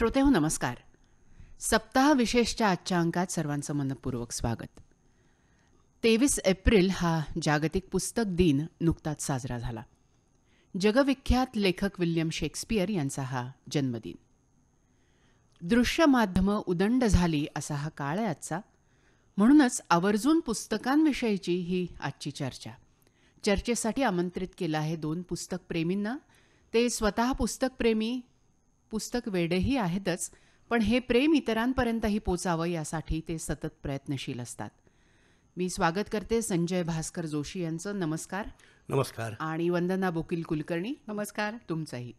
हो नमस्कार सप्ताह विशेषच्या आजच्या अंकात सर्वांचं मनपूर्वक स्वागत तेवीस एप्रिल हा जागतिक पुस्तक दिन नुकताच साजरा झाला जगविख्यात लेखक विल्यम शेक्सपियर यांचा हा जन्मदिन दृश्य माध्यम उदंड झाली असा हा काळ आहे आजचा म्हणूनच आवर्जून पुस्तकांविषयीची ही आजची चर्चा चर्चेसाठी आमंत्रित केलं आहे दोन पुस्तकप्रेमींना ते स्वतः पुस्तकप्रेमी पुस्तक वेडेही आहेतच पण हे प्रेम इतरांपर्यंतही पोचावं यासाठी ते सतत प्रयत्नशील असतात मी स्वागत करते संजय भास्कर जोशी यांचं नमस्कार नमस्कार आणि वंदना बोकील कुलकर्णी नमस्कार तुमचंही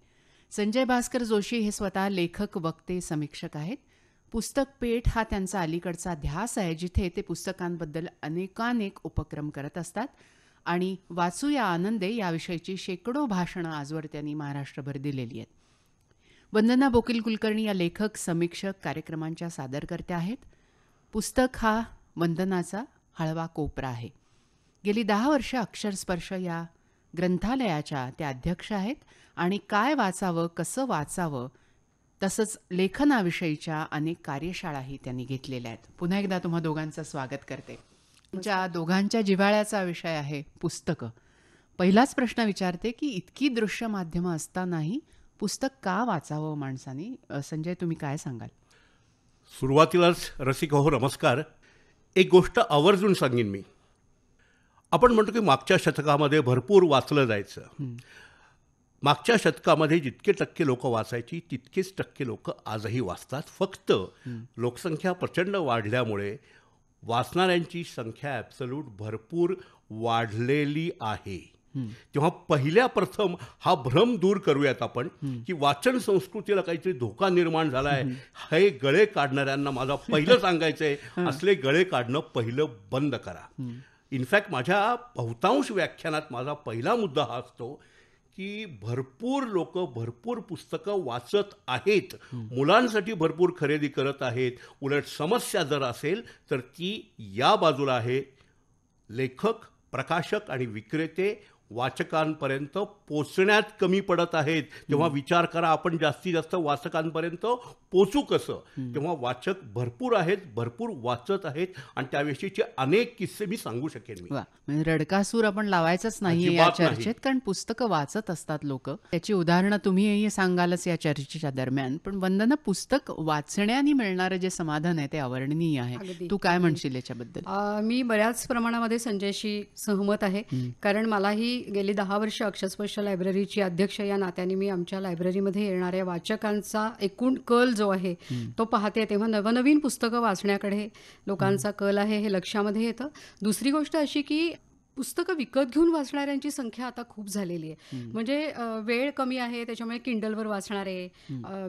संजय भास्कर जोशी हे स्वतः लेखक वक्ते समीक्षक आहेत पुस्तक पेठ हा त्यांचा अलीकडचा ध्यास आहे जिथे ते पुस्तकांबद्दल अनेकानेक उपक्रम करत असतात आणि वाचू या आनंदे याविषयीची शेकडो भाषणं आजवर त्यांनी महाराष्ट्रभर दिलेली आहेत वंदना बोकील कुलकर्णी या लेखक समीक्षक कार्यक्रमांच्या सादरकर्त्या आहेत पुस्तक हा वंदनाचा हळवा कोपरा आहे गेली दहा वर्ष अक्षरस्पर्श या ग्रंथालयाच्या त्या अध्यक्ष आहेत आणि काय वाचावं कसं वाचावं तसंच लेखनाविषयीच्या अनेक कार्यशाळाही त्यांनी घेतलेल्या आहेत पुन्हा एकदा तुम्हा दोघांचं स्वागत करते तुमच्या दोघांच्या जिव्हाळ्याचा विषय आहे पुस्तकं पहिलाच प्रश्न विचारते की इतकी दृश्य माध्यमं असतानाही पुस्तक का वाचावं माणसानी संजय तुम्ही काय सांगाल सुरुवातीलाच रसिक हो नमस्कार एक गोष्ट आवर्जून सांगेन मी आपण म्हणतो की मागच्या शतकामध्ये भरपूर वाचलं जायचं मागच्या शतकामध्ये जितके टक्के लोक वाचायची तितकेच टक्के लोक आजही वाचतात फक्त लोकसंख्या प्रचंड वाढल्यामुळे वाचणाऱ्यांची संख्या ॲब्सल्यूट भरपूर वाढलेली आहे तेव्हा पहिल्या प्रथम हा भ्रम दूर करूयात आपण की वाचन संस्कृतीला काहीतरी धोका निर्माण झाला आहे हे गळे काढणाऱ्यांना माझा पहिलं सांगायचं आहे असले गळे काढणं पहिलं बंद करा इनफॅक्ट माझ्या बहुतांश व्याख्यानात माझा पहिला मुद्दा हा असतो की भरपूर लोक भरपूर पुस्तकं वाचत आहेत मुलांसाठी भरपूर खरेदी करत आहेत उलट समस्या जर असेल तर ती या बाजूला आहे लेखक प्रकाशक आणि विक्रेते वाचकांपर्यंत पोचण्यात कमी पडत आहेत तेव्हा विचार करा आपण जास्तीत जास्त वाचकांपर्यंत पोचू कसं तेव्हा वाचक भरपूर आहेत भरपूर वाचत आहेत आणि त्याविषयीचे अनेक किस्से मी सांगू शकेन मी म्हणजे रडकासूर आपण लावायचाच नाही या चर्चेत कारण पुस्तकं वाचत असतात लोक त्याची उदाहरणं तुम्ही सांगालच या चर्चेच्या दरम्यान पण वंदना पुस्तक वाचण्याने मिळणारं जे समाधान आहे ते अवर्णनीय आहे तू काय म्हणशील याच्याबद्दल मी बऱ्याच प्रमाणामध्ये संजयशी सहमत आहे कारण मलाही गेली दहा वर्ष अक्षस्पर्श लायब्ररीची अध्यक्ष या नात्याने मी आमच्या लायब्ररीमध्ये येणाऱ्या वाचकांचा एकूण कल जो आहे तो पाहते तेव्हा नवनवीन पुस्तकं वाचण्याकडे लोकांचा कल आहे हे लक्षामध्ये येतं दुसरी गोष्ट अशी की पुस्तकं विकत घेऊन वाचणाऱ्यांची संख्या आता खूप झालेली आहे म्हणजे वेळ कमी आहे त्याच्यामुळे किंडलवर वाचणारे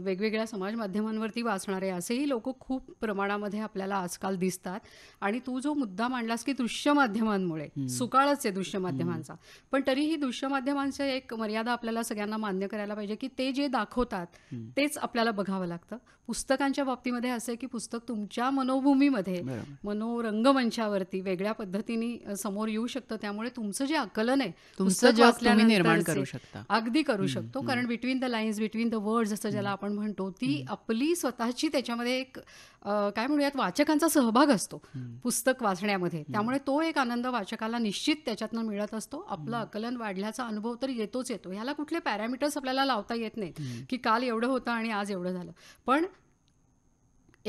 वेगवेगळ्या समाज माध्यमांवरती वाचणारे असेही लोक खूप प्रमाणामध्ये आपल्याला आजकाल दिसतात आणि तू जो मुद्दा मांडलास की दृश्य माध्यमांमुळे सुकाळच आहे दृश्य माध्यमांचा पण तरीही दृश्य माध्यमांचं एक मर्यादा आपल्याला सगळ्यांना मान्य करायला पाहिजे की ते जे दाखवतात तेच आपल्याला बघावं लागतं पुस्तकांच्या बाबतीमध्ये असं आहे की पुस्तक तुमच्या मनोभूमीमध्ये मनोरंगमंचावरती वेगळ्या पद्धतीने समोर येऊ शकतं त्यामुळे तुमचं जे आकलन आहे तुमचं निर्माण करू शकतो अगदी करू शकतो कारण between the lines between the words असं ज्याला आपण म्हणतो ती आपली स्वतःची त्याच्यामध्ये एक काय म्हणूयात वाचकांचा सहभाग असतो पुस्तक वाचण्यामध्ये त्यामुळे तो एक आनंद वाचकाला निश्चित त्याच्यातनं मिळत असतो आपलं आकलन वाढल्याचा अनुभव तर येतोच येतो ह्याला कुठले पॅरामीटर्स आपल्याला लावता येत नाहीत की काल एवढं होतं आणि आज एवढं झालं पण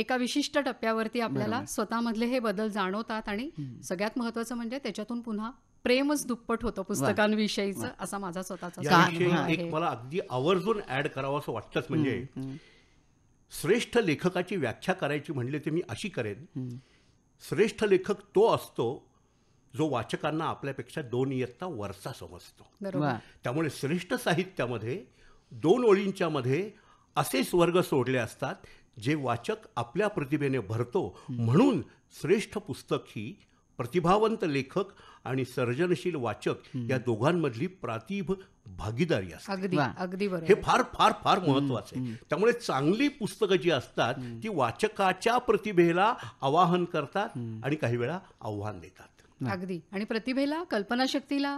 एका विशिष्ट टप्प्यावरती आपल्याला स्वतःमधले हे बदल जाणवतात आणि सगळ्यात महत्वाचं म्हणजे त्याच्यातून पुन्हा प्रेमच दुप्पट होतं पुस्तकांविषयीचं असा माझा स्वतःचा एक मला अगदी आवर्जून ऍड करावं असं वाटतंच म्हणजे श्रेष्ठ लेखकाची व्याख्या करायची म्हणले ते मी अशी करेन श्रेष्ठ लेखक तो असतो जो वाचकांना आपल्यापेक्षा दोन इयत्ता वरचा समजतो त्यामुळे श्रेष्ठ साहित्यामध्ये दोन ओळींच्या मध्ये असे स्वर्ग सोडले असतात जे वाचक आपल्या प्रतिभेने भरतो म्हणून श्रेष्ठ पुस्तक ही प्रतिभावंत लेखक आणि सर्जनशील वाचक या दोघांमधली प्रातिभ भागीदारी असते अगदी हे फार फार फार महत्वाचं आहे त्यामुळे चांगली पुस्तकं जी असतात ती वाचकाच्या प्रतिभेला आवाहन करतात आणि काही वेळा आव्हान देतात अगदी आणि प्रतिभेला कल्पनाशक्तीला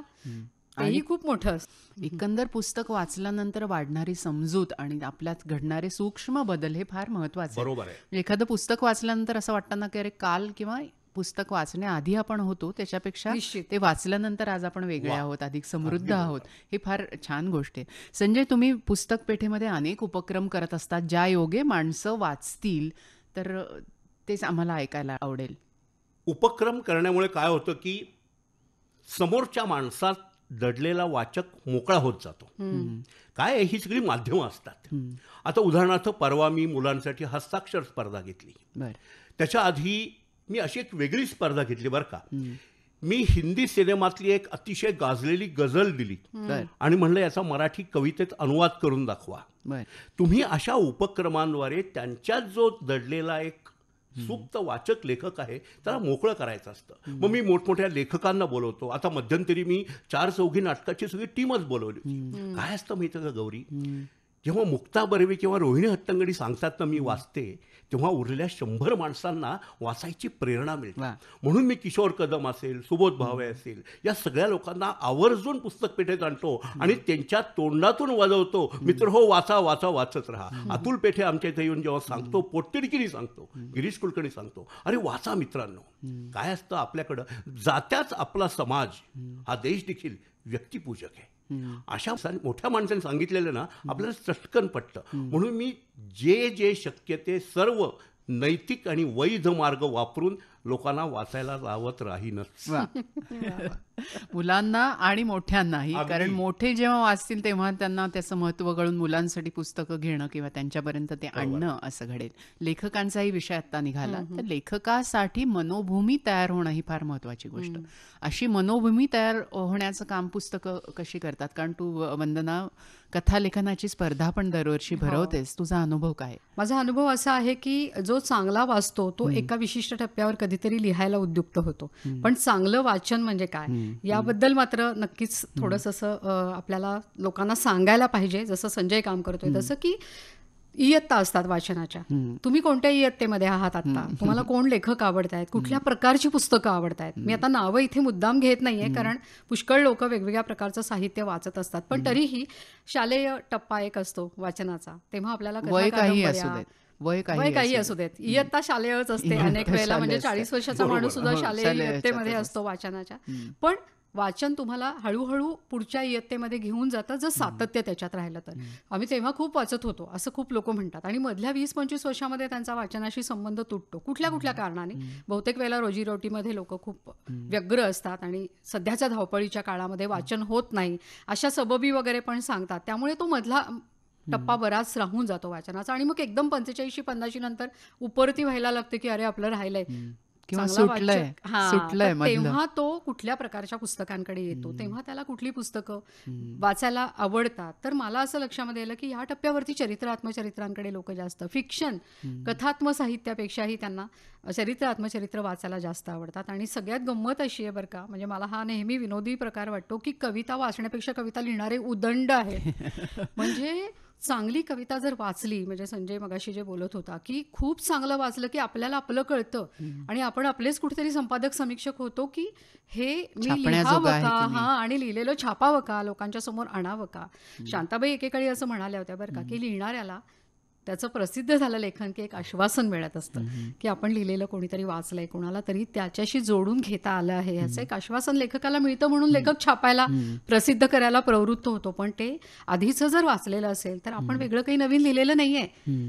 तेही खूप मोठं असतं एकंदर पुस्तक वाचल्यानंतर वाढणारी समजूत आणि आपल्यात घडणारे सूक्ष्म बदल हे फार महत्वाचे बरोबर आहे म्हणजे एखादं पुस्तक वाचल्यानंतर असं वाटताना की अरे काल किंवा पुस्तक वाचण्याआधी आपण होतो त्याच्यापेक्षा ते वाचल्यानंतर आज आपण वेगळे आहोत अधिक समृद्ध आहोत हे फार छान गोष्ट आहे संजय तुम्ही पुस्तक पेठेमध्ये अनेक उपक्रम करत असतात ज्या योगे माणसं वाचतील तर तेच आम्हाला ऐकायला आवडेल उपक्रम करण्यामुळे काय होतं की समोरच्या माणसात दडलेला वाचक मोकळा होत जातो काय ही सगळी माध्यमं असतात आता उदाहरणार्थ परवा मी मुलांसाठी हस्ताक्षर स्पर्धा घेतली त्याच्या आधी मी अशी एक वेगळी स्पर्धा घेतली बरं का मी हिंदी सिनेमातली एक अतिशय गाजलेली गझल दिली आणि म्हणलं याचा मराठी कवितेत अनुवाद करून दाखवा तुम्ही अशा उपक्रमांद्वारे त्यांच्यात जो दडलेला एक सुप्त वाचक लेखक आहे त्याला मोकळं करायचं असतं मग मी मोठमोठ्या लेखकांना बोलवतो आता मध्यंतरी मी चार चौघी नाटकाची सगळी टीमच बोलवली काय असतं माहिती का गौरी जेव्हा मुक्ता बर्वे किंवा रोहिणी हट्टंगडी सांगतात ना मी वाचते तेव्हा उरलेल्या शंभर माणसांना वाचायची प्रेरणा मिळते म्हणून मी किशोर कदम असेल सुबोध भावे असेल या सगळ्या लोकांना आवर्जून पुस्तक पेठेत आणतो आणि त्यांच्या तोंडातून वाजवतो मित्र हो वाचा वाचा वाचत राहा अतुल पेठे आमच्या इथे येऊन जेव्हा सांगतो पोटतिडकीने सांगतो गिरीश कुलकर्णी सांगतो अरे वाचा मित्रांनो काय असतं आपल्याकडं जात्याच आपला समाज हा देश देखील व्यक्तिपूजक आहे अशा मोठ्या माणसाने सांगितलेलं ना आपल्याला चटकन पटतं म्हणून मी जे जे शक्य ते सर्व नैतिक आणि वैध मार्ग वापरून लोकांना वाचायला लावत राहीनच मुलांना आणि मोठ्यांनाही कारण मोठे जेव्हा वाचतील तेव्हा त्यांना त्याचं महत्व कळून मुलांसाठी पुस्तकं घेणं किंवा त्यांच्यापर्यंत ते आणणं असं घडेल लेखकांचाही विषय आता निघाला तर लेखकासाठी मनोभूमी तयार होणं ही फार महत्वाची गोष्ट अशी मनोभूमी तयार होण्याचं काम पुस्तकं कशी करतात कारण तू वंदना कथा लेखनाची स्पर्धा पण दरवर्षी हो. भरवतेस तुझा अनुभव काय माझा अनुभव असा आहे की जो चांगला वाचतो तो एका विशिष्ट टप्प्यावर कधी कधीतरी लिहायला उद्युक्त होतो पण चांगलं वाचन म्हणजे काय याबद्दल मात्र नक्कीच थोडस असं आपल्याला लोकांना सांगायला पाहिजे जसं संजय काम करतोय तसं की इयत्ता असतात वाचनाच्या तुम्ही कोणत्या इयत्तेमध्ये आहात आता तुम्हाला कोण लेखक आहेत कुठल्या प्रकारची पुस्तकं आहेत मी आता नावं इथे मुद्दाम घेत नाहीये कारण पुष्कळ लोक वेगवेगळ्या प्रकारचं साहित्य वाचत असतात पण तरीही शालेय टप्पा एक असतो वाचनाचा तेव्हा आपल्याला वय काही असू देत इयत्ता शालेयच असते अनेक वेळेला म्हणजे चाळीस वर्षाचा माणूस सुद्धा हो, शालेय इयत्तेमध्ये असतो वाचनाच्या पण वाचन तुम्हाला हळूहळू पुढच्या इयत्तेमध्ये घेऊन जातं जर सातत्य त्याच्यात राहिलं तर आम्ही तेव्हा खूप वाचत होतो असं खूप लोक म्हणतात आणि मधल्या वीस पंचवीस वर्षामध्ये त्यांचा वाचनाशी संबंध तुटतो कुठल्या कुठल्या कारणाने बहुतेक वेळेला रोजीरोटीमध्ये लोक खूप व्यग्र असतात आणि सध्याच्या धावपळीच्या काळामध्ये वाचन होत नाही अशा सबबी वगैरे पण सांगतात त्यामुळे तो मधला टप्पा बराच राहून जातो वाचनाचा आणि मग एकदम पंचेचाळीशी पन्नाशी नंतर उपरती व्हायला लागते की अरे आपलं राहिलंय तेव्हा तो कुठल्या प्रकारच्या पुस्तकांकडे येतो तेव्हा त्याला कुठली पुस्तकं वाचायला आवडतात तर मला असं लक्षामध्ये आलं की ह्या टप्प्यावरती चरित्र आत्मचरित्रांकडे लोक जास्त फिक्शन कथात्म साहित्यापेक्षाही त्यांना चरित्र आत्मचरित्र वाचायला जास्त आवडतात आणि सगळ्यात गंमत अशी आहे बरं का म्हणजे मला हा नेहमी विनोदी प्रकार वाटतो की कविता वाचण्यापेक्षा कविता लिहिणारे उदंड आहे म्हणजे चांगली कविता जर वाचली म्हणजे संजय मगाशी जे बोलत होता की खूप चांगलं वाचलं की आपल्याला आपलं कळतं आणि आपण आपलेच कुठेतरी संपादक समीक्षक होतो की हे मी लिहावं का हा आणि लिहिलेलं छापावं का लोकांच्या समोर आणावं का शांताबाई एकेकाळी असं म्हणाल्या होत्या बरं का की लिहिणाऱ्याला त्याचं प्रसिद्ध झालं लेखन की एक आश्वासन मिळत असतं की आपण लिहिलेलं कोणीतरी वाचलंय कोणाला तरी त्याच्याशी जोडून घेता आलं आहे ह्याचं एक आश्वासन लेखकाला मिळतं म्हणून लेखक छापायला प्रसिद्ध करायला प्रवृत्त होतो पण ते आधीच जर वाचलेलं असेल तर आपण वेगळं काही नवीन लिहिलेलं नाहीये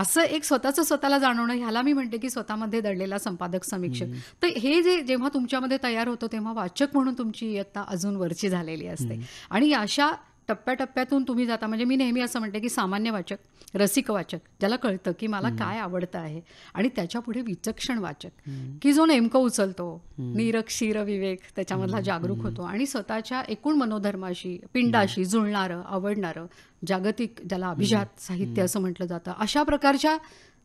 असं एक स्वतःचं स्वतःला जाणवणं ह्याला मी म्हणते की स्वतःमध्ये दडलेला संपादक समीक्षक तर हे जे जेव्हा तुमच्यामध्ये तयार होतं तेव्हा वाचक म्हणून तुमची इयत्ता अजून वरची झालेली असते आणि अशा टप्प्याटप्प्यातून तुम्ही जाता म्हणजे मी नेहमी असं म्हणते की सामान्य वाचक रसिक वाचक ज्याला कळतं की मला काय आवडतं आहे आणि त्याच्यापुढे विचक्षण वाचक की जो नेमकं उचलतो निरक विवेक त्याच्यामधला जागरूक होतो आणि स्वतःच्या एकूण मनोधर्माशी पिंडाशी जुळणारं आवडणारं जागतिक ज्याला अभिजात साहित्य असं म्हटलं जातं अशा प्रकारच्या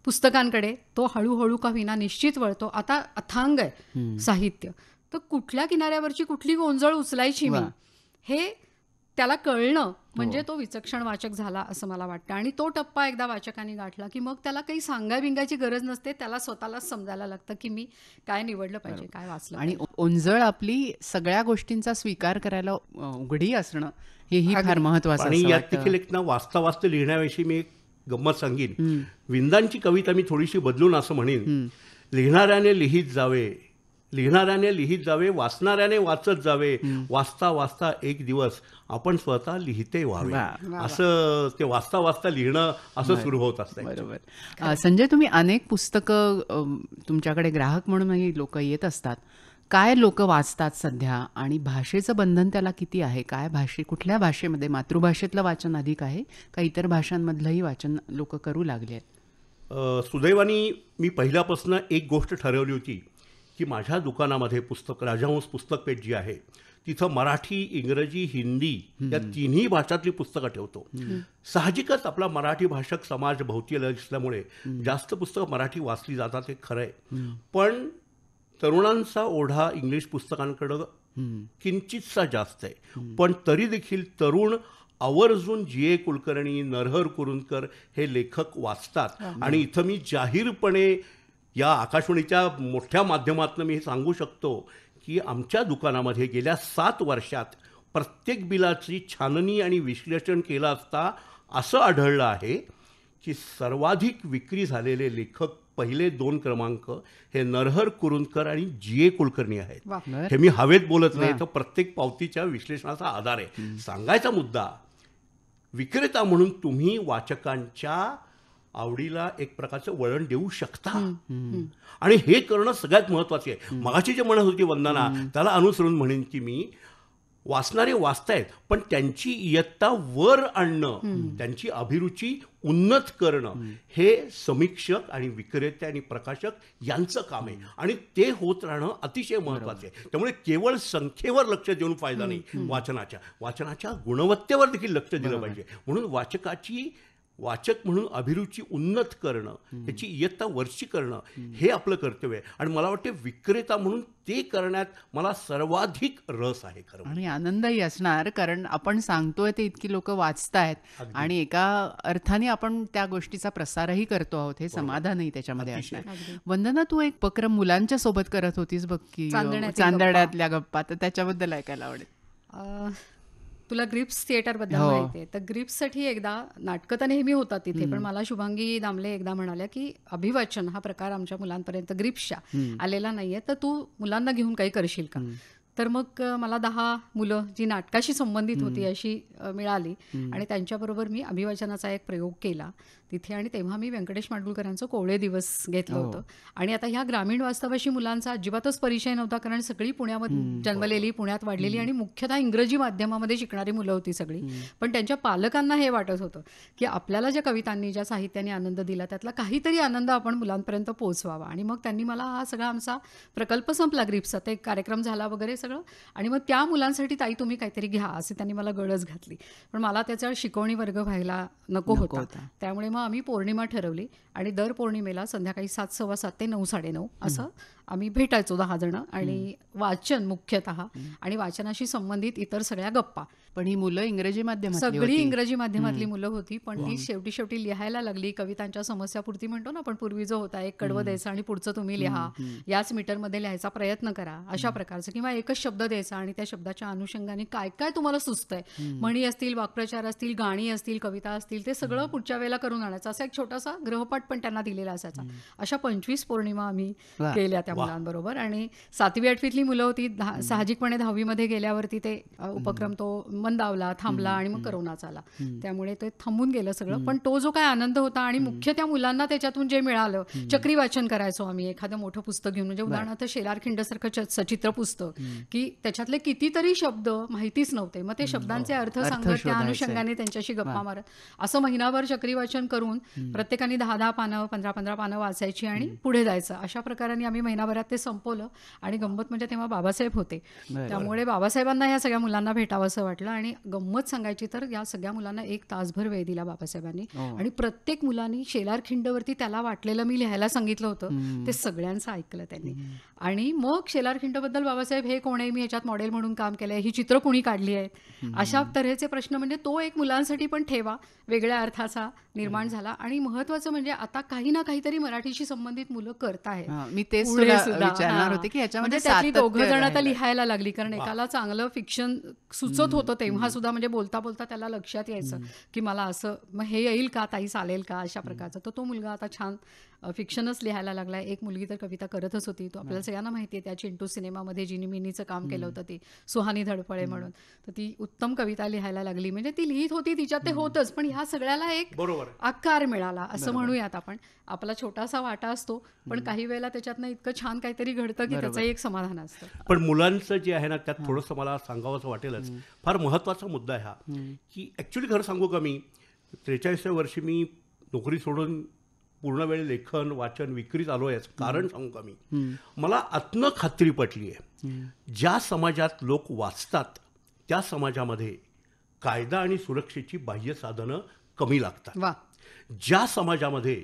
पुस्तकांकडे तो हळूहळू का विना निश्चित वळतो आता अथांग आहे साहित्य तर कुठल्या किनाऱ्यावरची कुठली गोंजळ उचलायची मी हे त्याला कळणं म्हणजे हो. तो विचक्षण वाचक झाला असं मला वाटतं आणि तो टप्पा एकदा वाचकांनी गाठला की मग त्याला काही सांगा बिंगायची गरज नसते त्याला स्वतःलाच समजायला लागतं की मी काय निवडलं पाहिजे काय वाचलं आणि ओंजळ आपली सगळ्या गोष्टींचा स्वीकार करायला उघडी असणं हेही फार महत्वाचं आणि यात देखील एक ना वाचता वाचता लिहिण्याविषयी मी एक गंमत सांगेन विंदांची कविता मी थोडीशी बदलून असं म्हणेन लिहिणाऱ्याने लिहित जावे लिहिणाऱ्याने लिहित जावे वाचणाऱ्याने वाचत जावे वाचता वाचता एक दिवस आपण स्वतः लिहिते व्हावे असं ते वाचता वाचता लिहिणं असं सुरू होत असतं बरोबर संजय तुम्ही अनेक पुस्तकं तुमच्याकडे ग्राहक म्हणूनही लोक येत असतात काय लोक वाचतात सध्या आणि भाषेचं बंधन त्याला किती आहे काय भाषे कुठल्या भाषेमध्ये मातृभाषेतलं वाचन अधिक आहे का इतर भाषांमधलंही वाचन लोक करू लागले आहेत सुदैवानी मी पहिल्यापासून एक गोष्ट ठरवली होती की माझ्या दुकानामध्ये पुस्तक राजहंस पुस्तक पेठ जी आहे तिथं मराठी इंग्रजी हिंदी या तिन्ही भाषातली पुस्तकं ठेवतो साहजिकच आपला मराठी भाषक समाज भोवती असल्यामुळे जास्त पुस्तकं मराठी वाचली जातात हे खरं आहे पण तरुणांचा ओढा इंग्लिश पुस्तकांकडं किंचितसा जास्त आहे पण तरी देखील तरुण आवर्जून जी ए कुलकर्णी नरहर कुरुंदकर हे लेखक वाचतात आणि इथं मी जाहीरपणे या आकाशवाणीच्या मोठ्या माध्यमातून मी हे सांगू शकतो की आमच्या दुकानामध्ये गेल्या सात वर्षात प्रत्येक बिलाची छाननी आणि विश्लेषण केलं असता असं आढळलं आहे की सर्वाधिक विक्री झालेले लेखक पहिले दोन क्रमांक हे नरहर कुरुंदकर आणि जी ए कुलकर्णी आहेत हे मी हवेत बोलत नाही तर प्रत्येक पावतीच्या विश्लेषणाचा आधार आहे सांगायचा मुद्दा विक्रेता म्हणून तुम्ही वाचकांच्या आवडीला एक प्रकारचं वळण देऊ शकता आणि हे करणं सगळ्यात महत्वाचे आहे मगाशी जे म्हणत होती वंदना त्याला अनुसरून म्हणेन की मी वाचणारे वाचतायत पण त्यांची इयत्ता वर आणणं त्यांची अभिरुची उन्नत करणं हे समीक्षक आणि विक्रेते आणि प्रकाशक यांचं काम आहे आणि ते होत राहणं अतिशय महत्वाचं आहे त्यामुळे केवळ संख्येवर लक्ष देऊन फायदा नाही वाचनाच्या वाचनाच्या गुणवत्तेवर देखील लक्ष दिलं पाहिजे म्हणून वाचकाची वाचक म्हणून अभिरुची उन्नत करणं त्याची इयत्ता वरची करणं हे आपलं कर्तव्य आहे आणि मला वाटते विक्रेता म्हणून ते करण्यात मला सर्वाधिक रस आहे खरं आणि म्हणजे. आनंदही असणार कारण आपण सांगतोय ते इतकी लोक वाचतायत आणि एका अर्थाने आपण त्या गोष्टीचा प्रसारही करतो आहोत हे समाधानही त्याच्यामध्ये असणार वंदना तू एक उपक्रम मुलांच्या सोबत करत होतीस बघ की चांदण्यातल्या गप्पा तर त्याच्याबद्दल ऐकायला आवडेल तुला ग्रिप्स थिएटर बद्दल हो. माहिती आहे तर साठी एकदा नाटकं तर नेहमी होतात तिथे पण मला शुभांगी दामले एकदा म्हणाल्या की अभिवाचन हा प्रकार आमच्या मुलांपर्यंत ग्रिप्सच्या आलेला नाहीये तर तू मुलांना घेऊन काही करशील का तर मग मला दहा मुलं जी नाटकाशी संबंधित होती अशी मिळाली आणि त्यांच्याबरोबर मी अभिवाचनाचा एक प्रयोग केला तिथे आणि तेव्हा मी व्यंकटेश माडगुळकरांचं कोवळे दिवस घेतलं हो. होतं आणि आता ह्या ग्रामीण वास्तवाशी मुलांचा अजिबातच परिचय नव्हता कारण सगळी पुण्यामध्ये जन्मलेली पुण्यात वाढलेली आणि मुख्यतः इंग्रजी माध्यमामध्ये शिकणारी मुलं होती सगळी पण त्यांच्या पालकांना हे वाटत होतं की आपल्याला ज्या कवितांनी ज्या साहित्याने आनंद दिला त्यातला काहीतरी आनंद आपण मुलांपर्यंत पोहोचवावा आणि मग त्यांनी मला हा सगळा आमचा प्रकल्प संपला ग्रीपचा ते कार्यक्रम झाला वगैरे सगळं आणि मग त्या मुलांसाठी ताई तुम्ही काहीतरी घ्या असे त्यांनी मला गळच घातली पण मला त्याचा शिकवणी वर्ग व्हायला नको होता त्यामुळे मग आम्ही पौर्णिमा ठरवली आणि दर पौर्णिमेला संध्याकाळी सात सव्वा सात ते नऊ साडेनऊ असं आम्ही भेटायचो दहा जण आणि वाचन मुख्यतः आणि वाचनाशी संबंधित इतर सगळ्या गप्पा पण ही मुलं इंग्रजी माध्यम सगळी इंग्रजी माध्यमातली मुलं होती पण ती शेवटी शेवटी लिहायला लागली कवितांच्या पुरती म्हणतो ना आपण पूर्वी जो होता एक कडवं द्यायचा आणि पुढचं तुम्ही लिहा याच मीटरमध्ये लिहायचा प्रयत्न करा अशा प्रकारचं किंवा एकच शब्द द्यायचा आणि त्या शब्दाच्या अनुषंगाने काय काय तुम्हाला सुचतंय म्हणी असतील वाक्प्रचार असतील गाणी असतील कविता असतील ते सगळं पुढच्या वेळेला करून आणायचं असा एक छोटासा ग्रहपाठ पण त्यांना दिलेला असायचा अशा पंचवीस पौर्णिमा आम्ही केल्या त्या मुलांबरोबर आणि सातवी आठवीतली मुलं होती साहजिकपणे दहावीमध्ये गेल्यावरती ते उपक्रम तो मंदावला थांबला आणि मग करोनाच आला त्यामुळे ते थांबून गेलं सगळं पण तो जो काय आनंद होता आणि मुख्य त्या मुलांना त्याच्यातून जे मिळालं चक्रीवाचन करायचो आम्ही एखादं मोठं पुस्तक घेऊन म्हणजे उदाहरणार्थ सारखं सचित्र पुस्तक की त्याच्यातले कितीतरी शब्द माहितीच नव्हते मग ते शब्दांचे हो. अर्थ सांगत त्या अनुषंगाने त्यांच्याशी गप्पा मारत असं महिनाभर चक्रीवाचन करून प्रत्येकाने दहा दहा पानं पंधरा पंधरा पानं वाचायची आणि पुढे जायचं अशा प्रकाराने आम्ही महिना महिनाभरात ते संपवलं आणि गंमत म्हणजे तेव्हा बाबासाहेब होते त्यामुळे बाबासाहेबांना या सगळ्या मुलांना भेटावं असं वाटलं आणि गंमत सांगायची तर या सगळ्या मुलांना एक तासभर वेळ दिला बाबासाहेबांनी हो. आणि प्रत्येक मुलांनी शेलारखिंडवरती वरती त्याला वाटलेलं मी लिहायला सांगितलं होतं ते सगळ्यांचं ऐकलं त्यांनी आणि मग शेलारखिंडबद्दल बाबासाहेब हे कोण आहे मी याच्यात मॉडेल म्हणून काम केलंय ही चित्र कोणी काढली आहेत अशा तऱ्हेचे प्रश्न म्हणजे तो एक मुलांसाठी पण ठेवा वेगळ्या अर्थाचा निर्माण झाला आणि महत्वाचं म्हणजे आता काही ना काहीतरी मराठीशी संबंधित मुलं करत आहेत मी तेच होते की म्हणजे दोघं जण आता लिहायला लागली कारण एकाला चांगलं फिक्शन सुचत होतं तेव्हा सुद्धा म्हणजे बोलता बोलता त्याला लक्षात यायचं की मला असं मग हे येईल का ताई चालेल का अशा प्रकारचं तर तो मुलगा आता छान फिक्शनच लिहायला लागला एक मुलगी तर कविता करतच होती तो आपल्याला सगळ्यांना माहिती आहे त्या चिंटू सिनेमामध्ये जिनी मिनीचं काम केलं होतं ते सुहानी धडपळे म्हणून तर ती उत्तम कविता लिहायला लागली म्हणजे ती लिहित होती तिच्यात ते होतच पण ह्या सगळ्याला एक बरोबर आकार मिळाला असं म्हणूयात आपण आपला छोटासा वाटा असतो पण काही वेळेला त्याच्यातनं इतकं छान काहीतरी घडतं की त्याचं एक समाधान असतं पण मुलांचं जे आहे ना त्यात थोडंसं मला असं वाटेलच फार महत्वाचा मुद्दा हा की ॲक्च्युली खरं सांगू का मी त्रेचाळीसव्या वर्षी मी नोकरी सोडून पूर्ण वेळ लेखन वाचन विक्रीत आलो याचं कारण सांगू का मी मला अत्न खात्री पटली आहे ज्या समाजात लोक वाचतात त्या समाजामध्ये कायदा आणि सुरक्षेची बाह्य साधनं कमी लागतात ज्या समाजामध्ये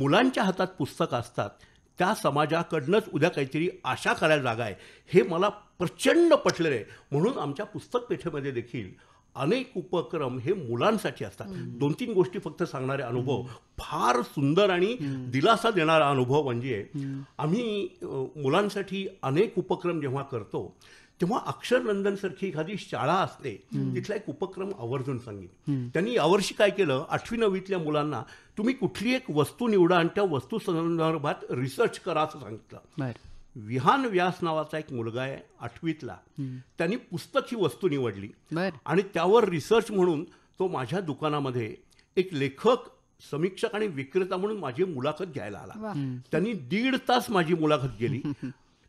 मुलांच्या हातात पुस्तकं असतात त्या समाजाकडनंच उद्या काहीतरी आशा करायला जागा आहे हे मला प्रचंड पटलेलं आहे म्हणून आमच्या पुस्तक पेठेमध्ये देखील अनेक उपक्रम हे मुलांसाठी असतात दोन तीन गोष्टी फक्त सांगणारे अनुभव फार सुंदर आणि दिलासा देणारा अनुभव म्हणजे आम्ही मुलांसाठी अनेक उपक्रम जेव्हा करतो तेव्हा नंदन सारखी एखादी शाळा असते तिथला एक उपक्रम आवर्जून सांगेन त्यांनी यावर्षी काय केलं आठवी नववीतल्या मुलांना तुम्ही कुठली एक वस्तू निवडा आणि त्या वस्तू संदर्भात रिसर्च करा असं सांगितलं विहान व्यास नावाचा एक मुलगा आहे आठवीतला त्यांनी पुस्तक ही वस्तू निवडली आणि त्यावर रिसर्च म्हणून तो माझ्या दुकानामध्ये एक लेखक समीक्षक आणि विक्रेता म्हणून माझी मुलाखत घ्यायला आला त्यांनी दीड तास माझी मुलाखत गेली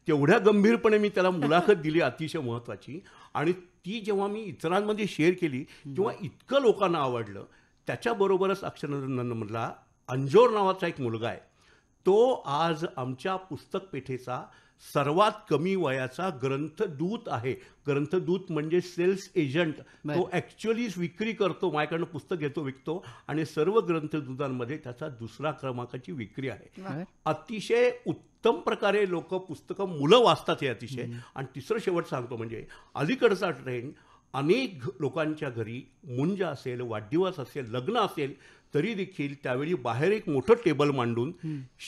तेवढ्या गंभीरपणे मी त्याला मुलाखत दिली अतिशय महत्वाची आणि ती जेव्हा मी इतरांमध्ये शेअर केली तेव्हा इतकं लोकांना आवडलं त्याच्याबरोबरच अक्षरनंदन म्हणला अंजोर नावाचा एक मुलगा आहे तो आज आमच्या पुस्तक पेठेचा सर्वात कमी वयाचा ग्रंथदूत आहे ग्रंथदूत म्हणजे सेल्स एजंट तो ऍक्च्युअली विक्री करतो माझ्याकडनं पुस्तक घेतो विकतो आणि सर्व ग्रंथदूतांमध्ये त्याचा दुसरा क्रमांकाची विक्री आहे अतिशय उत्तम प्रकारे लोक पुस्तकं मुलं वाचतात हे अतिशय आणि तिसरं शेवट सांगतो म्हणजे अलीकडचा ट्रेंड अनेक लोकांच्या घरी मुंज असेल वाढदिवस असेल लग्न असेल तरी देखील त्यावेळी बाहेर एक मोठं टेबल मांडून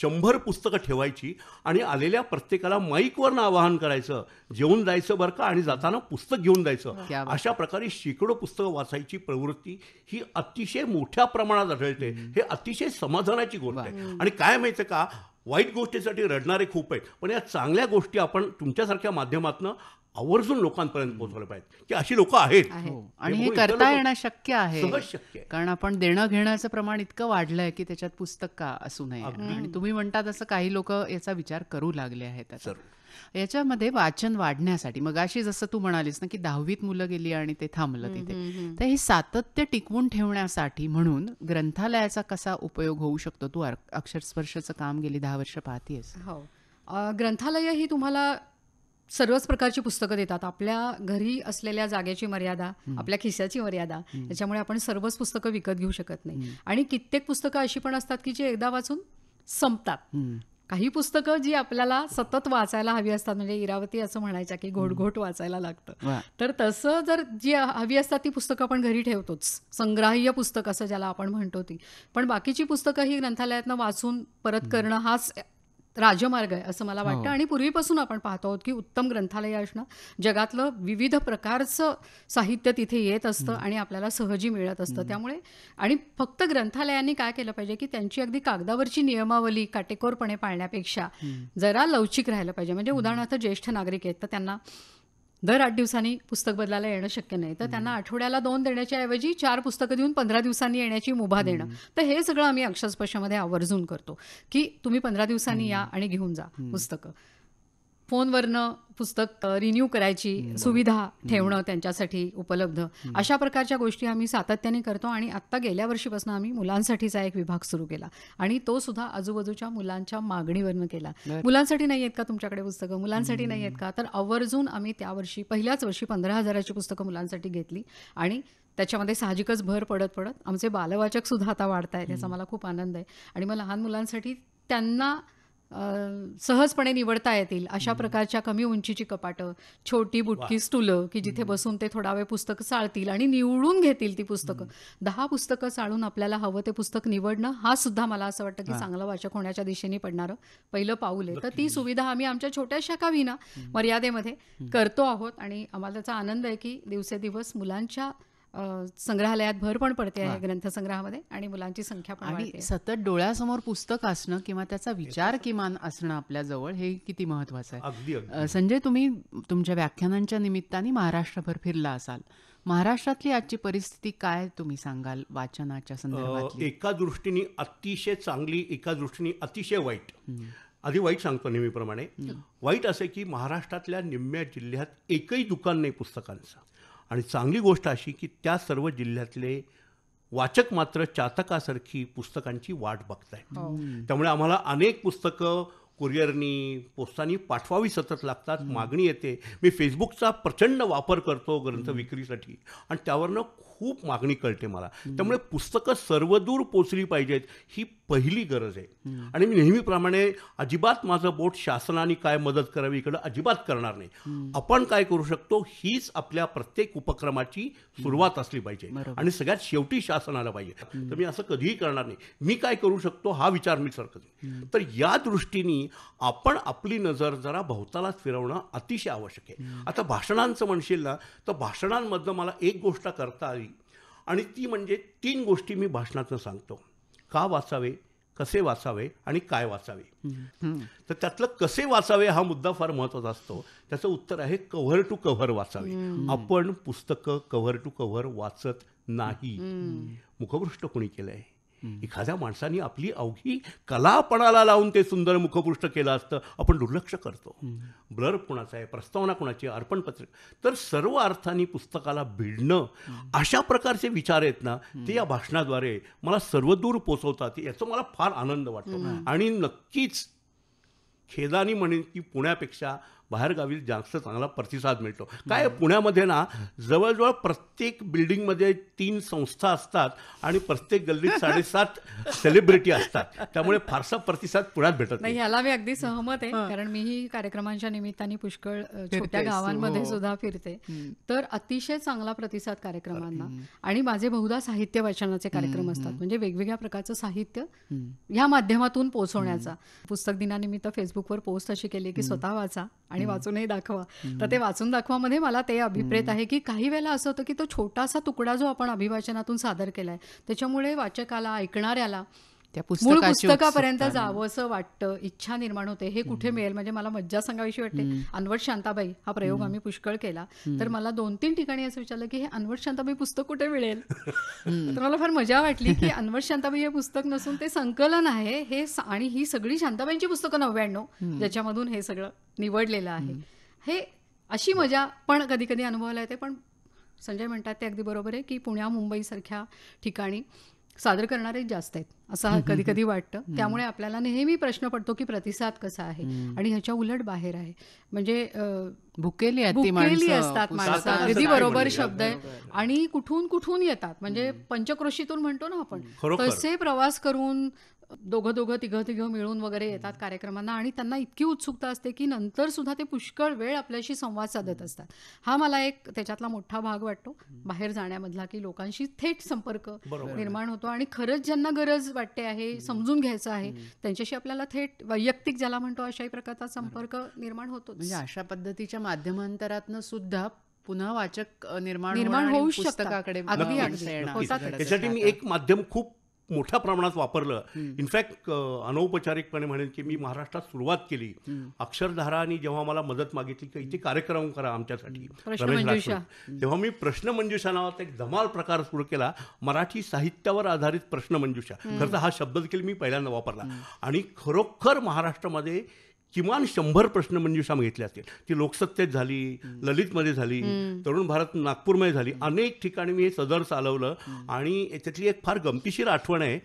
शंभर पुस्तकं ठेवायची आणि आलेल्या प्रत्येकाला माईकवरनं आवाहन करायचं जेवून जायचं बरं का आणि जाताना पुस्तक घेऊन जायचं अशा प्रकारे शेकडो पुस्तकं वाचायची प्रवृत्ती ही अतिशय मोठ्या प्रमाणात आढळते हे अतिशय समाधानाची गोष्ट आहे आणि काय माहिती का वाईट गोष्टीसाठी रडणारे खूप आहेत पण या चांगल्या गोष्टी आपण तुमच्यासारख्या माध्यमातून आवर्जून लोकांपर्यंत पोहोचवलं पाहिजे की अशी लोक आहेत आणि हे करता येणं शक्य आहे कारण आपण देणं घेण्याचं प्रमाण इतकं वाढलंय की त्याच्यात पुस्तक का असू नये आणि तुम्ही म्हणता तसं काही लोक याचा विचार करू लागले आहेत याच्यामध्ये वाचन वाढण्यासाठी मग अशी जसं तू म्हणालीस ना की दहावीत मुलं गेली आणि ते थांबलं तिथे तर हे सातत्य टिकवून ठेवण्यासाठी म्हणून ग्रंथालयाचा कसा उपयोग होऊ शकतो तू अक्षरस्पर्शचं काम गेली दहा वर्ष पाहतीयस हो. ग्रंथालय ही तुम्हाला सर्वच प्रकारची पुस्तकं देतात आपल्या घरी असलेल्या जागेची मर्यादा आपल्या खिशाची मर्यादा त्याच्यामुळे आपण सर्वच पुस्तकं विकत घेऊ शकत नाही आणि कित्येक पुस्तकं अशी पण असतात की जी एकदा वाचून संपतात काही पुस्तकं जी आपल्याला सतत वाचायला हवी असतात म्हणजे इरावती असं म्हणायच्या की घोटघोट वाचायला लागतं तर तसं जर जी हवी असतात ती पुस्तकं आपण घरी ठेवतोच संग्राह्य पुस्तक असं ज्याला आपण म्हणतो ती पण बाकीची पुस्तकं ही ग्रंथालयातनं वाचून परत करणं हाच राजमार्ग आहे असं मला हो. वाटतं आणि पूर्वीपासून आपण पाहतो आहोत की उत्तम ग्रंथालय असणं जगातलं विविध प्रकारचं साहित्य तिथे येत असतं आणि आपल्याला सहजी मिळत असतं त्यामुळे आणि फक्त ग्रंथालयांनी काय केलं पाहिजे की त्यांची अगदी कागदावरची नियमावली काटेकोरपणे पाळण्यापेक्षा जरा लवचिक राहिलं पाहिजे म्हणजे उदाहरणार्थ ज्येष्ठ नागरिक आहेत तर त्यांना दर आठ दिवसांनी पुस्तक बदलायला येणं शक्य नाही तर त्यांना आठवड्याला दोन देण्याच्या ऐवजी चार पुस्तकं देऊन पंधरा दिवसांनी येण्याची मुभा देणं तर हे सगळं आम्ही अक्षरस्पशामध्ये आवर्जून करतो की तुम्ही पंधरा दिवसांनी या आणि घेऊन जा पुस्तकं फोनवरनं पुस्तक रिन्यू करायची सुविधा ठेवणं त्यांच्यासाठी उपलब्ध अशा प्रकारच्या गोष्टी आम्ही सातत्याने करतो आणि आत्ता गेल्या वर्षीपासून आम्ही मुलांसाठीचा एक विभाग सुरू केला आणि तो सुद्धा आजूबाजूच्या मुलांच्या मागणीवरनं केला मुलांसाठी नाही आहेत का तुमच्याकडे पुस्तकं मुलांसाठी नाही आहेत का तर आवर्जून आम्ही त्या वर्षी पहिल्याच वर्षी पंधरा हजाराची पुस्तकं मुलांसाठी घेतली आणि त्याच्यामध्ये साहजिकच भर पडत पडत आमचे बालवाचक सुद्धा आता वाढतायत याचा मला खूप आनंद आहे आणि मग लहान मुलांसाठी त्यांना सहजपणे निवडता येतील अशा प्रकारच्या कमी उंचीची कपाटं छोटी बुटकी स्टुलं की जिथे बसून ते थोडा वेळ पुस्तकं चाळतील आणि निवडून घेतील ती पुस्तकं दहा पुस्तकं चाळून आपल्याला हवं ते पुस्तक निवडणं हा सुद्धा मला असं वाटतं की चांगलं वाचक होण्याच्या दिशेने पडणारं पहिलं पाऊल आहे तर ती सुविधा आम्ही आमच्या छोट्याशा का विना मर्यादेमध्ये करतो आहोत आणि आम्हाला त्याचा आनंद आहे की दिवसेदिवस मुलांच्या संग्रहालयात भर पण पडते आहे ग्रंथसंग्रहामध्ये आणि मुलांची संख्या पण आणि सतत डोळ्यासमोर पुस्तक असणं किंवा त्याचा विचार किमान असणं आपल्या जवळ हे किती महत्वाचं आहे संजय तुम्ही तुमच्या व्याख्यानांच्या निमित्ताने महाराष्ट्रभर फिरला असाल महाराष्ट्रातली आजची परिस्थिती काय तुम्ही सांगाल वाचनाच्या संदर्भात एका दृष्टीने अतिशय चांगली एका दृष्टीने अतिशय वाईट आधी वाईट सांगतो नेहमीप्रमाणे वाईट असे की महाराष्ट्रातल्या निम्म्या जिल्ह्यात एकही दुकान नाही पुस्तकांचं आणि चांगली गोष्ट अशी की त्या सर्व जिल्ह्यातले वाचक मात्र चातकासारखी पुस्तकांची वाट बघत आहेत हो. त्यामुळे आम्हाला अनेक पुस्तकं कुरिअरनी पोस्टांनी पाठवावी सतत लागतात मागणी येते मी फेसबुकचा प्रचंड वापर करतो ग्रंथ विक्रीसाठी आणि त्यावरनं खूप मागणी कळते मला त्यामुळे पुस्तकं सर्वदूर पोचली पाहिजेत ही पहिली गरज आहे आणि मी नेहमीप्रमाणे अजिबात माझं बोट शासनाने काय मदत करावी इकडं अजिबात करणार नाही आपण काय करू शकतो हीच आपल्या प्रत्येक उपक्रमाची सुरुवात असली पाहिजे आणि सगळ्यात शेवटी शासनाला पाहिजे तर मी असं कधीही करणार नाही मी काय करू शकतो हा विचार मी सरकत तर या दृष्टीने आपण आपली नजर जरा भोवतालाच फिरवणं अतिशय आवश्यक आहे आता भाषणांचं म्हणशील ना तर भाषणांमधनं मला एक गोष्ट करता आली आणि ती म्हणजे तीन गोष्टी मी भाषणातनं सांगतो का वाचावे कसे वाचावे आणि काय वाचावे तर त्यातलं कसे वाचावे हा मुद्दा फार महत्वाचा असतो त्याचं उत्तर आहे कव्हर टू कव्हर वाचावे आपण पुस्तकं कव्हर टू कव्हर वाचत नाही मुखपृष्ठ कोणी केलं आहे एखाद्या माणसाने आपली अवघी कलापणाला लावून ते सुंदर मुखपृष्ठ केलं असतं आपण दुर्लक्ष करतो ब्लर कोणाचा आहे प्रस्तावना कोणाची अर्पणपत्र तर सर्व अर्थाने पुस्तकाला भिडणं अशा प्रकारचे विचार आहेत ना ते या भाषणाद्वारे मला सर्वदूर पोचवतात याचा मला फार आनंद वाटतो आणि नक्कीच खेदानी म्हणेन की पुण्यापेक्षा बाहेरगावी जास्त चांगला प्रतिसाद मिळतो काय पुण्यामध्ये ना जवळजवळ प्रत्येक बिल्डिंगमध्ये तीन संस्था असतात आणि प्रत्येक गल्लीत साडेसात सेलिब्रिटी असतात त्यामुळे फारसा प्रतिसाद पुण्यात भेटत नाही याला मी अगदी सहमत आहे कारण मीही कार्यक्रमांच्या निमित्ताने पुष्कळ छोट्या हो, गावांमध्ये हो. सुद्धा फिरते तर अतिशय चांगला प्रतिसाद कार्यक्रमांना आणि माझे बहुधा साहित्य वाचनाचे कार्यक्रम असतात म्हणजे वेगवेगळ्या प्रकारचं साहित्य ह्या माध्यमातून पोहोचवण्याचा पुस्तक दिनानिमित्त फेसबुकवर पोस्ट अशी केली की स्वतः वाचा आणि आणि वाचूनही दाखवा तर ते वाचून दाखवामध्ये मला ते अभिप्रेत आहे की काही वेळेला असं होतं की तो छोटासा तुकडा जो आपण अभिवाचनातून सादर केला त्याच्यामुळे वाचकाला ऐकणाऱ्याला त्या पुस्तकापर्यंत जावं असं वाटतं इच्छा निर्माण होते हे कुठे मिळेल म्हणजे मला मज्जा सांगावीशी वाटते अनवट शांताबाई हा प्रयोग आम्ही पुष्कळ केला तर मला दोन तीन ठिकाणी असं विचारलं की हे अनवट शांताबाई पुस्तक कुठे मिळेल तर मला फार मजा वाटली की अनवट शांताबाई हे पुस्तक नसून ते संकलन आहे हे आणि ही सगळी शांताबाईंची पुस्तकं नव्याण्णव ज्याच्यामधून हे सगळं निवडलेलं आहे हे अशी मजा पण कधी कधी अनुभवायला येते पण संजय म्हणतात ते अगदी बरोबर आहे की पुण्या मुंबईसारख्या ठिकाणी सादर करणारे जास्त आहेत असं कधी कधी वाटतं त्यामुळे आपल्याला नेहमी प्रश्न पडतो की प्रतिसाद कसा आहे आणि ह्याच्या उलट बाहेर आहे म्हणजे भुकेली असतात माणसं अगदी बरोबर शब्द आहे आणि कुठून कुठून येतात म्हणजे पंचक्रोशीतून म्हणतो ना आपण तसे प्रवास करून दोघं दोघं तिघं तिघं मिळून वगैरे येतात कार्यक्रमांना आणि त्यांना इतकी उत्सुकता असते की नंतर सुद्धा ते पुष्कळ वेळ आपल्याशी संवाद साधत असतात हा मला एक त्याच्यातला मोठा भाग वाटतो बाहेर जाण्यामधला की लोकांशी थेट संपर्क निर्माण होतो आणि खरंच ज्यांना गरज वाटते आहे समजून घ्यायचं आहे त्यांच्याशी आपल्याला थेट वैयक्तिक ज्याला म्हणतो अशाही प्रकारचा संपर्क निर्माण होतो म्हणजे अशा पद्धतीच्या माध्यमांतरातनं सुद्धा पुन्हा वाचक निर्माण निर्माण होऊ शकतं त्याच्यासाठी मी एक माध्यम खूप मोठ्या प्रमाणात वापरलं इनफॅक्ट अनौपचारिकपणे म्हणेन की मी महाराष्ट्रात सुरुवात केली अक्षरधाराने जेव्हा मला मदत मागितली की इथे कार्यक्रम करा आमच्यासाठी तेव्हा मी प्रश्नमंजुषा नावाचा एक धमाल प्रकार सुरू केला मराठी साहित्यावर आधारित प्रश्नमंजुषा खरं हा शब्द देखील मी पहिल्यांदा वापरला आणि खरोखर महाराष्ट्रामध्ये किमान शंभर प्रश्न मंजुषा मागितले असतील ती लोकसत्तेत झाली ललितमध्ये झाली तरुण भारत नागपूरमध्ये झाली अनेक ठिकाणी मी हे सदर चालवलं आणि त्यातली एक फार गमतीशीर आठवण आहे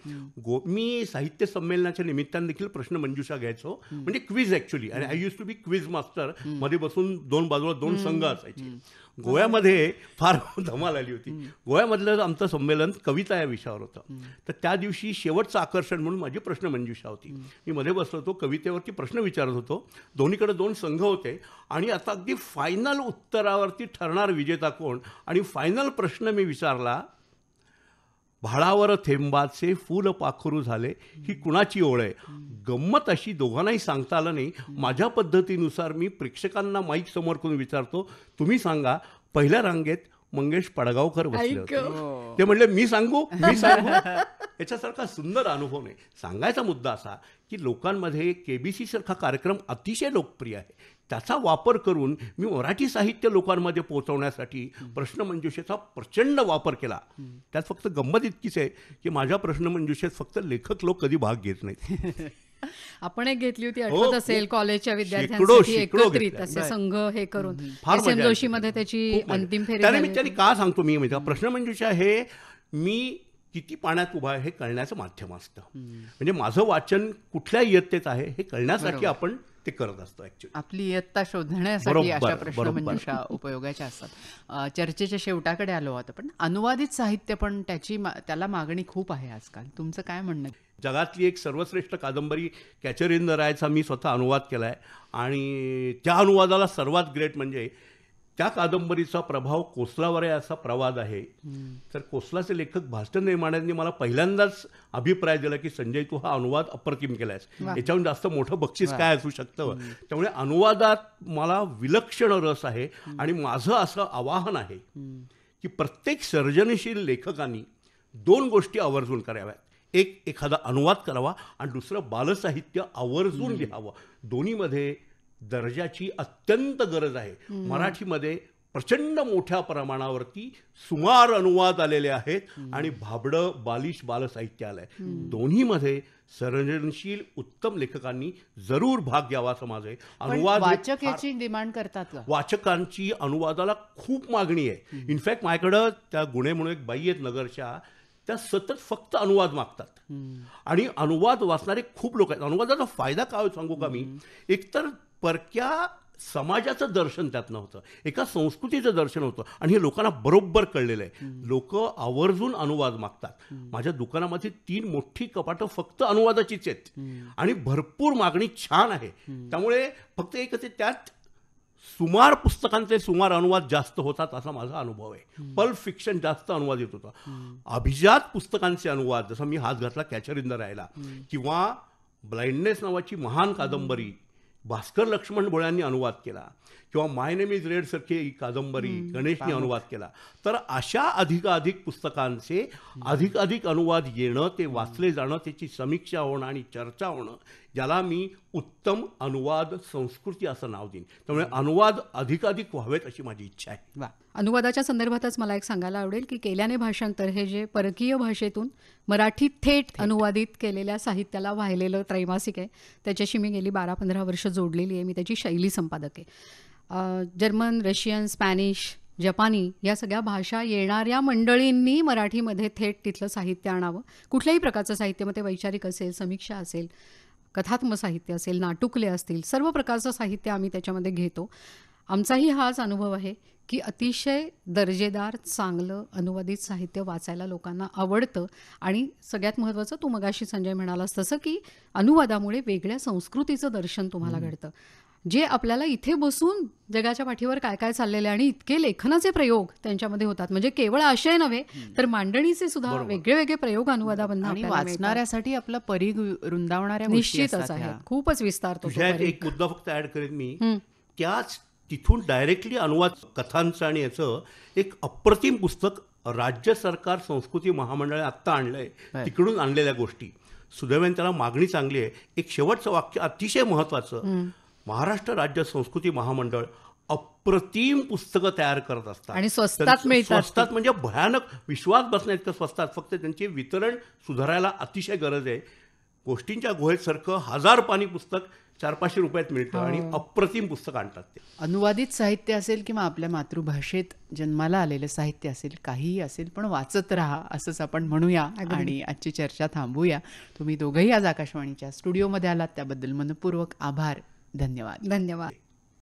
गो मी साहित्य संमेलनाच्या निमित्तानं देखील प्रश्न मंजुषा घ्यायचो म्हणजे क्विज ऍक्च्युली आणि I use to be quiz master मध्ये बसून दोन बाजूला दोन संघ असायचे गोव्यामध्ये फार धमाल आली होती गोव्यामधलं आमचं संमेलन कविता या विषयावर होतं तर त्या दिवशी शेवटचं आकर्षण म्हणून माझी मंजुषा होती मी मध्ये बसलो होतो कवितेवरती प्रश्न विचारत होतो दोन्हीकडे दोन संघ होते आणि आता अगदी फायनल उत्तरावरती ठरणार विजेता कोण आणि फायनल प्रश्न मी विचारला भाळावर थेंबाचे फूल पाखरू झाले ही कुणाची ओळ आहे गंमत अशी दोघांनाही सांगता आलं नाही माझ्या पद्धतीनुसार मी प्रेक्षकांना माईक समोर करून विचारतो तुम्ही सांगा पहिल्या रांगेत मंगेश पडगावकर बसले ते म्हणले मी सांगू मी सांगू याच्यासारखा सुंदर अनुभव नाही सांगायचा मुद्दा असा की लोकांमध्ये केबीसी सारखा कार्यक्रम अतिशय लोकप्रिय आहे त्याचा वापर करून मी मराठी साहित्य लोकांमध्ये पोहोचवण्यासाठी प्रश्नमंजुषेचा प्रचंड वापर केला त्यात फक्त गंमत इतकीच आहे की माझ्या प्रश्नमंजुषेत फक्त लेखक लोक कधी भाग घेत नाहीत आपण एक घेतली होती हो, आठवत असेल कॉलेजच्या विद्यार्थ्यांसाठी एकत्रित असे संघ हे करून फार जोशी मध्ये त्याची अंतिम फेरी का सांगतो मी म्हणजे प्रश्न म्हणजे हे मी किती पाण्यात उभा आहे हे कळण्याचं माध्यम असतं म्हणजे माझं वाचन कुठल्या इयत्तेत आहे हे कळण्यासाठी आपण ते करत असतो ऍक्च्युअली आपली इयत्ता शोधण्यासाठी अशा प्रश्नमंजुषा उपयोगाच्या असतात चर्चेच्या शेवटाकडे आलो होतं पण अनुवादित साहित्य पण त्याची त्याला मागणी खूप आहे आजकाल तुमचं काय म्हणणं जगातली एक सर्वश्रेष्ठ कादंबरी कॅचरिंद द रायचा मी स्वतः अनुवाद केला आहे आणि त्या अनुवादाला सर्वात ग्रेट म्हणजे त्या कादंबरीचा प्रभाव कोसलावर आहे असा प्रवाद आहे तर कोसलाचे लेखक भास्कर नेमाण्यांनी मला पहिल्यांदाच अभिप्राय दिला की संजय तू हा अनुवाद अप्रतिम केलायस याच्याहून जास्त मोठं बक्षीस काय असू शकतं त्यामुळे अनुवादात मला विलक्षण रस आहे आणि माझं असं आवाहन आहे की प्रत्येक सर्जनशील लेखकांनी दोन गोष्टी आवर्जून कराव्यात एक एखादा अनुवाद करावा आणि दुसरं बालसाहित्य आवर्जून लिहावं दोन्हीमध्ये दर्जाची अत्यंत गरज आहे मराठीमध्ये प्रचंड मोठ्या प्रमाणावरती सुमार अनुवाद आलेले आहेत आणि भाबडं बालिश बालसाहित्य आलंय दोन्हीमध्ये सर्जनशील उत्तम लेखकांनी जरूर भाग घ्यावा असं माझं आहे अनुवाद वाचक याची डिमांड करतात वाचकांची अनुवादाला खूप मागणी आहे इनफॅक्ट माझ्याकडं त्या गुणे म्हणून एक बाई आहेत नगरच्या त्या सतत फक्त अनुवाद मागतात आणि अनुवाद वाचणारे खूप लोक आहेत अनुवादाचा फायदा काय सांगू का मी एकतर परक्या समाजाचं दर्शन त्यातनं होतं एका संस्कृतीचं दर्शन होतं आणि हे लोकांना बरोबर कळलेलं आहे लोक आवर्जून अनुवाद मागतात माझ्या दुकानामध्ये तीन मोठी कपाटं फक्त अनुवादाचीच आहेत आणि भरपूर मागणी छान आहे त्यामुळे फक्त एकच त्यात सुमार पुस्तकांचे सुमार अनुवाद जास्त होतात असा माझा अनुभव आहे पल्प फिक्शन जास्त अनुवाद येत होता अभिजात पुस्तकांचे अनुवाद जसा मी हात घातला द राहिला किंवा ब्लाइंडनेस नावाची महान कादंबरी भास्कर लक्ष्मण बोळ्यांनी अनुवाद केला किंवा माय नेम इज रेड सारखी कादंबरी गणेशने अनुवाद केला तर अशा अधिकाधिक पुस्तकांचे अधिकाधिक अनुवाद येणं ते वाचले जाणं त्याची समीक्षा होणं आणि चर्चा होणं ज्याला मी उत्तम अनुवाद संस्कृती असं नाव देईन त्यामुळे अनुवाद अधिकाधिक व्हावेत अशी माझी इच्छा आहे अनुवादाच्या संदर्भातच मला एक सांगायला आवडेल की केल्याने भाषांतर हे जे परकीय भाषेतून मराठीत थेट अनुवादित केलेल्या साहित्याला वाहिलेलं त्रैमासिक आहे त्याच्याशी मी गेली बारा पंधरा वर्ष जोडलेली आहे मी त्याची शैली संपादक आहे जर्मन रशियन स्पॅनिश जपानी या सगळ्या भाषा येणाऱ्या मंडळींनी मराठीमध्ये थेट तिथलं साहित्य आणावं कुठल्याही प्रकारचं साहित्य मग ते वैचारिक असेल समीक्षा असेल कथात्म साहित्य असेल नाटुकले असतील सर्व प्रकारचं साहित्य आम्ही त्याच्यामध्ये घेतो आमचाही हाच अनुभव आहे की अतिशय दर्जेदार चांगलं अनुवादित साहित्य वाचायला लोकांना आवडतं आणि सगळ्यात महत्त्वाचं तू मगाशी संजय म्हणालास तसं की अनुवादामुळे वेगळ्या संस्कृतीचं दर्शन तुम्हाला घडतं जे आपल्याला इथे बसून जगाच्या पाठीवर काय काय चाललेले आणि इतके लेखनाचे प्रयोग त्यांच्यामध्ये होतात म्हणजे केवळ आशय नव्हे तर मांडणीचे सुद्धा वेगळे वेगळे प्रयोग आणि वाचणाऱ्यासाठी आपला परी रुंदावणाऱ्या निश्चितच आहे खूपच विस्तार एक मुद्दा फक्त ऍड करेन मी त्याच तिथून डायरेक्टली अनुवाद कथांचं आणि याचं एक अप्रतिम पुस्तक राज्य सरकार संस्कृती महामंडळ आत्ता आणलंय तिकडून आणलेल्या गोष्टी सुदैवाने त्याला मागणी चांगली आहे एक शेवटचं वाक्य अतिशय महत्वाचं महाराष्ट्र राज्य संस्कृती महामंडळ अप्रतिम पुस्तकं तयार करत असतात आणि स्वस्तात मिळतात स्वस्तात म्हणजे भयानक विश्वास बसण्या इतकं स्वस्तात फक्त त्यांचे वितरण सुधारायला अतिशय गरज आहे गोष्टींच्या गुहेसारखं हजार पाणी पुस्तक चार पाचशे रुपयात मिळतं आणि हो. अप्रतिम पुस्तक आणतात ते अनुवादित साहित्य असेल किंवा आपल्या मातृभाषेत जन्माला आलेलं साहित्य असेल काहीही असेल पण वाचत राहा असंच आपण म्हणूया आणि आजची चर्चा थांबूया तुम्ही दोघंही आज आकाशवाणीच्या स्टुडिओमध्ये आलात त्याबद्दल मनपूर्वक आभार धन्यवाद धन्यवाद